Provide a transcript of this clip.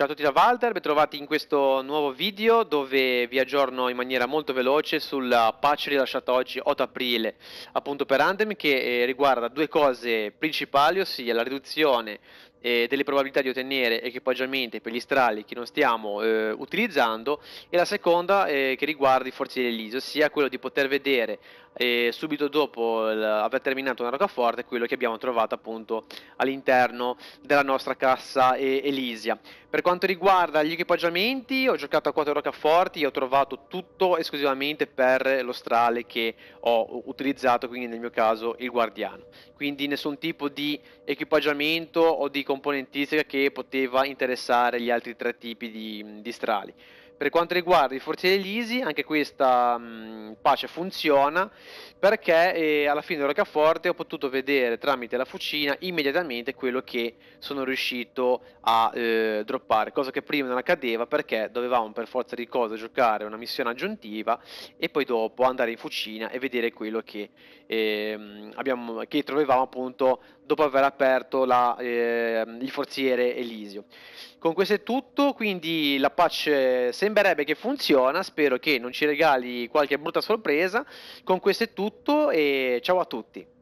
Ciao a tutti da Walter, bentrovati in questo nuovo video dove vi aggiorno in maniera molto veloce sulla patch rilasciata oggi 8 aprile appunto per Anthem che eh, riguarda due cose principali ossia la riduzione eh, delle probabilità di ottenere equipaggiamenti per gli strali che non stiamo eh, utilizzando e la seconda eh, che riguarda i forzi dell'ISO, ossia quello di poter vedere eh, subito dopo aver terminato una roccaforte quello che abbiamo trovato appunto all'interno della nostra cassa Elisia. Per quanto riguarda gli equipaggiamenti ho giocato a 4 roccaforti e ho trovato tutto esclusivamente per lo strale che ho utilizzato, quindi nel mio caso il guardiano. Quindi nessun tipo di equipaggiamento o di componentistica che poteva interessare gli altri tre tipi di, di strali. Per quanto riguarda i Forti Elisi, anche questa mh, mm, pace funziona perché eh, alla fine del roccaforte ho potuto vedere tramite la fucina immediatamente quello che sono riuscito a eh, droppare, cosa che prima non accadeva perché dovevamo per forza di cose giocare una missione aggiuntiva e poi dopo andare in fucina e vedere quello che, eh, abbiamo, che trovavamo appunto dopo aver aperto la, ehm, il forziere Elisio. Con questo è tutto, quindi la patch sembrerebbe che funziona, spero che non ci regali qualche brutta sorpresa. Con questo è tutto e ciao a tutti.